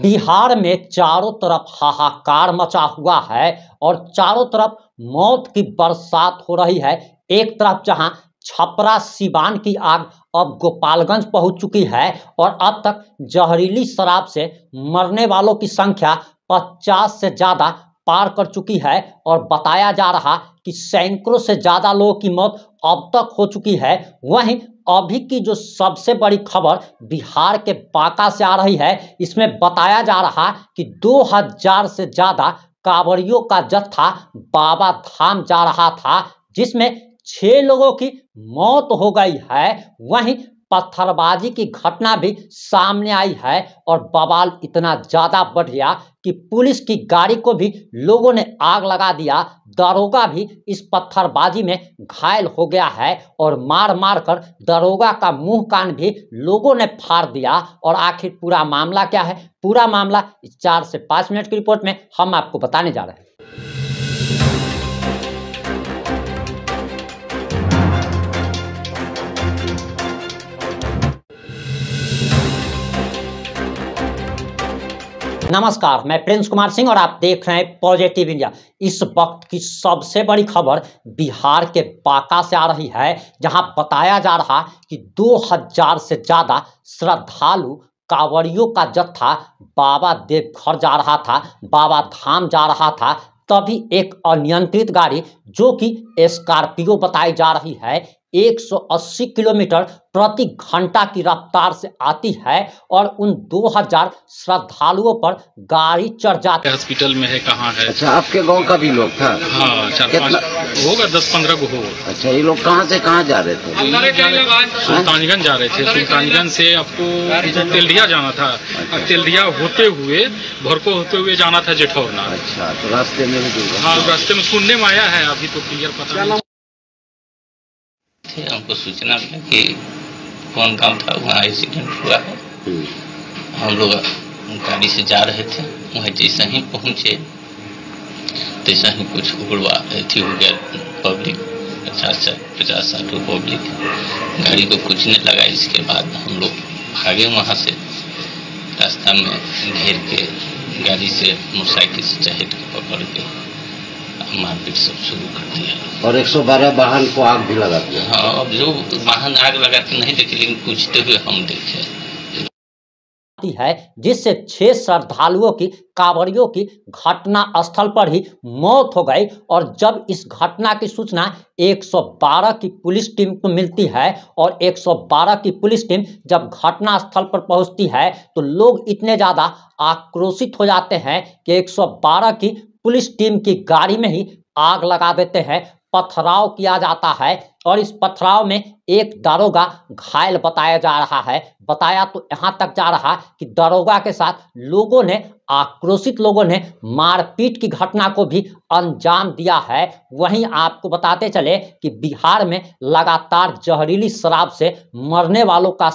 बिहार में चारों तरफ हाहाकार मचा हुआ है और चारों तरफ मौत की बरसात हो रही है एक तरफ जहां छपरा सिवान की आग अब गोपालगंज पहुंच चुकी है और अब तक जहरीली शराब से मरने वालों की संख्या 50 से ज़्यादा पार कर चुकी है और बताया जा रहा कि सैकड़ों से ज़्यादा लोगों की मौत अब तक हो चुकी है वहीं अभी की जो सबसे बड़ी खबर बिहार के बांका से आ रही है इसमें बताया जा रहा कि 2000 से ज़्यादा कांवड़ियों का जत्था बाबा धाम जा रहा था जिसमें छह लोगों की मौत हो गई है वहीं पत्थरबाजी की घटना भी सामने आई है और बवाल इतना ज़्यादा बढ़ गया कि पुलिस की गाड़ी को भी लोगों ने आग लगा दिया दरोगा भी इस पत्थरबाजी में घायल हो गया है और मार मार कर दरोगा का मुंह कान भी लोगों ने फाड़ दिया और आखिर पूरा मामला क्या है पूरा मामला चार से पाँच मिनट की रिपोर्ट में हम आपको बताने जा रहे हैं नमस्कार मैं प्रिंस कुमार सिंह और आप देख रहे हैं पॉजिटिव इंडिया इस वक्त की सबसे बड़ी खबर बिहार के बांका से आ रही है जहां बताया जा रहा कि 2000 से ज़्यादा श्रद्धालु कांवड़ियों का जत्था बाबा देवघर जा रहा था बाबा धाम जा रहा था तभी एक अनियंत्रित गाड़ी जो कि स्कॉर्पियो बताई जा रही है 180 किलोमीटर प्रति घंटा की रफ्तार से आती है और उन 2000 श्रद्धालुओं पर गाड़ी चढ़ जाती है हॉस्पिटल में है कहाँ है अच्छा आपके गांव का भी लोग था हाँ होगा दस पंद्रह को होगा अच्छा ये लोग कहाँ से कहाँ जा रहे थे सुल्तानगंज जा रहे थे सुल्तानगंज से आपको तेलिया जाना था अच्छा। तेलिया होते हुए भरको होते हुए जाना था जेठौरना अच्छा तो रास्ते में हाँ रास्ते में सुनने में आया है अभी तो क्लियर पता थे हमको सूचना मिला कि कौन गांव था वहाँ एक्सीडेंट हुआ है हम्म। हम लोग गाड़ी से जा रहे थे वहाँ जैसा ही पहुँचे तैसा ही कुछ उड़वा अथी हो गया पब्लिक पचास साठ पचास साठ पब्लिक गाड़ी को कुछ नहीं लगा इसके बाद हम लोग भागे वहाँ से रास्ता में घेर के गाड़ी से मोटरसाइकिल से चहेट के पकड़ के मारपीट सब शुरू कर दिया और 112 वाहन को आग भी लगा दिया हाँ अब जो वाहन आग लगा के नहीं देखे लेकिन पूछते हुए हम देखे है जिससे छह श्रद्धालुओं की कांवरियों की घटना स्थल पर ही मौत हो गई और जब इस घटना की सूचना 112 की पुलिस टीम को मिलती है और 112 की पुलिस टीम जब घटना स्थल पर पहुंचती है तो लोग इतने ज़्यादा आक्रोशित हो जाते हैं कि 112 की पुलिस टीम की गाड़ी में ही आग लगा देते हैं पथराव किया जाता है और इस पथराव में एक दारोगा घायल बताया जा रहा है बताया तो यहाँ तक जा रहा कि दारोगा के साथ लोगों ने आक्रोशित लोगों ने मारपीट की घटना को भी अंजाम दिया है वहीं आपको बताते चले कि बिहार में लगातार जहरीली शराब से मरने वालों का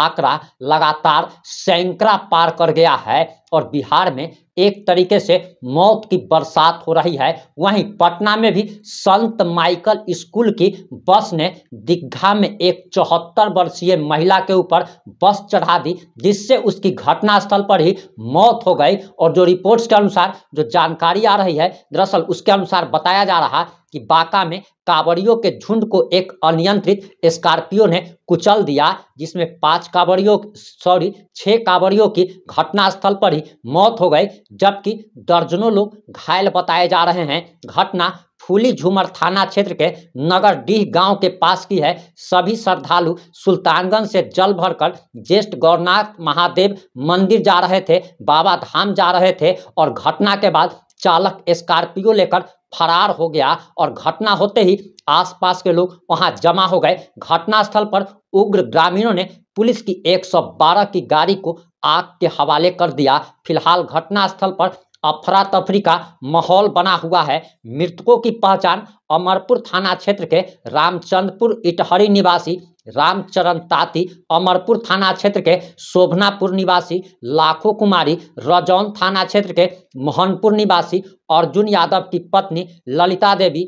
आंकड़ा लगातार सैकड़ा पार कर गया है और बिहार में एक तरीके से मौत की बरसात हो रही है वहीं पटना में भी संत माइकल स्कूल की बस ने दिग्घा में एक चौहत्तर वर्षीय महिला के ऊपर बस चढ़ा दी जिससे उसकी घटनास्थल पर ही मौत हो गई और जो रिपोर्ट्स के अनुसार जो जानकारी आ रही है दरअसल उसके अनुसार बताया जा रहा कि बांका में कांवड़ियों के झुंड को एक अनियंत्रित स्कॉर्पियो ने कुचल दिया जिसमें पांच कांवड़ियों सॉरी छह कांवड़ियों की घटनास्थल पर ही मौत हो गई जबकि दर्जनों लोग घायल बताए जा रहे हैं घटना फूली झूमर थाना क्षेत्र के नगर डीह गांव के पास की है सभी श्रद्धालु सुल्तानगंज से जल भरकर ज्येष्ठ गौरनाथ महादेव मंदिर जा रहे थे बाबा धाम जा रहे थे और घटना के बाद चालक स्कॉर्पियो लेकर फरार हो गया और घटना होते ही आसपास के लोग वहां जमा हो गए घटनास्थल पर उग्र ग्रामीणों ने पुलिस की 112 की गाड़ी को आग के हवाले कर दिया फिलहाल घटनास्थल पर अफरा तफरी का माहौल बना हुआ है मृतकों की पहचान अमरपुर थाना क्षेत्र के रामचंद्रपुर इटहरी निवासी रामचरण ताती अमरपुर थाना क्षेत्र के शोभनापुर निवासी लाखो कुमारी रजौन थाना क्षेत्र के मोहनपुर निवासी अर्जुन यादव की पत्नी ललिता देवी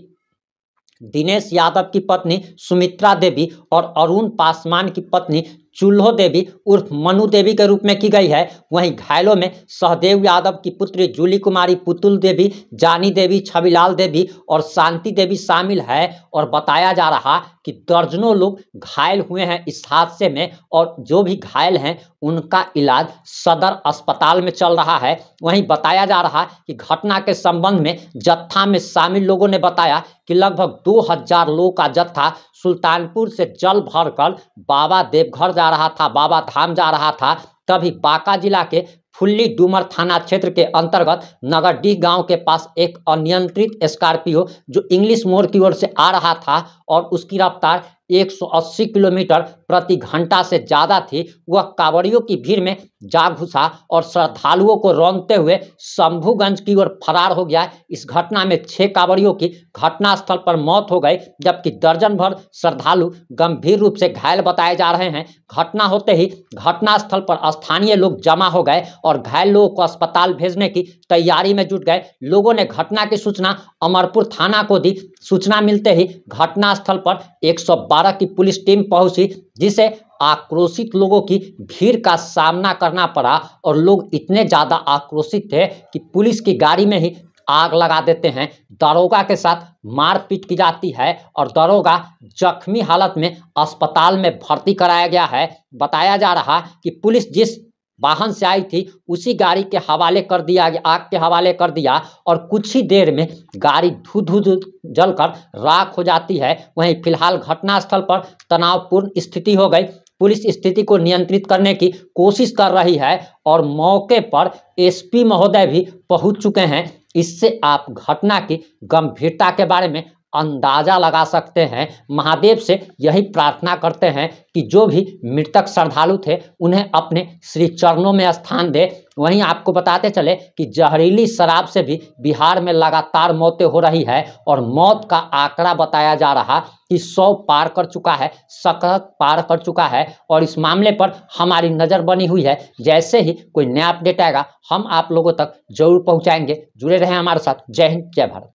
दिनेश यादव की पत्नी सुमित्रा देवी और अरुण पासवान की पत्नी चूल्हो देवी उर्फ मनु देवी के रूप में की गई है वहीं घायलों में सहदेव यादव की पुत्री जूली कुमारी पुतुल देवी जानी देवी छविलाल देवी और शांति देवी शामिल है और बताया जा रहा कि दर्जनों लोग घायल हुए हैं इस हादसे में और जो भी घायल हैं उनका इलाज सदर अस्पताल में चल रहा है वहीं बताया जा रहा कि घटना के संबंध में जत्था में शामिल लोगों ने बताया कि लगभग दो हजार लोगों का जत्था सुल्तानपुर से जल भरकर बाबा देवघर जा जा रहा था बाबा धाम जा रहा था तभी बांका जिला के फुल्ली डूमर थाना क्षेत्र के अंतर्गत नगरडीह गांव के पास एक अनियंत्रित स्कॉर्पियो जो इंग्लिश मोड़ की ओर से आ रहा था और उसकी रफ्तार 180 किलोमीटर प्रति घंटा से ज़्यादा थी वह कांवड़ियों की भीड़ में जा घुसा और श्रद्धालुओं को रौनते हुए शंभुगंज की ओर फरार हो गया इस घटना में छह कांवड़ियों की घटनास्थल पर मौत हो गई जबकि दर्जन भर श्रद्धालु गंभीर रूप से घायल बताए जा रहे हैं घटना होते ही घटनास्थल पर स्थानीय लोग जमा हो गए और घायल लोगों को अस्पताल भेजने की तैयारी में जुट गए लोगों ने घटना की सूचना अमरपुर थाना को दी सूचना मिलते ही घटना घटनास्थल पर 112 की पुलिस टीम पहुंची जिसे आक्रोशित लोगों की भीड़ का सामना करना पड़ा और लोग इतने ज़्यादा आक्रोशित थे कि पुलिस की गाड़ी में ही आग लगा देते हैं दरोगा के साथ मारपीट की जाती है और दरोगा जख्मी हालत में अस्पताल में भर्ती कराया गया है बताया जा रहा कि पुलिस जिस वाहन से आई थी उसी गाड़ी के हवाले कर दिया गया आग के हवाले कर दिया और कुछ ही देर में गाड़ी धू धू जलकर राख हो जाती है वहीं फिलहाल घटनास्थल पर तनावपूर्ण स्थिति हो गई पुलिस स्थिति को नियंत्रित करने की कोशिश कर रही है और मौके पर एसपी महोदय भी पहुंच चुके हैं इससे आप घटना की गंभीरता के बारे में अंदाजा लगा सकते हैं महादेव से यही प्रार्थना करते हैं कि जो भी मृतक श्रद्धालु थे उन्हें अपने श्री चरणों में स्थान दे वहीं आपको बताते चले कि जहरीली शराब से भी बिहार में लगातार मौतें हो रही है और मौत का आंकड़ा बताया जा रहा कि सौ पार कर चुका है सकत पार कर चुका है और इस मामले पर हमारी नज़र बनी हुई है जैसे ही कोई नया अपडेट आएगा हम आप लोगों तक जरूर पहुँचाएंगे जुड़े रहें हमारे साथ जय हिंद जय भारत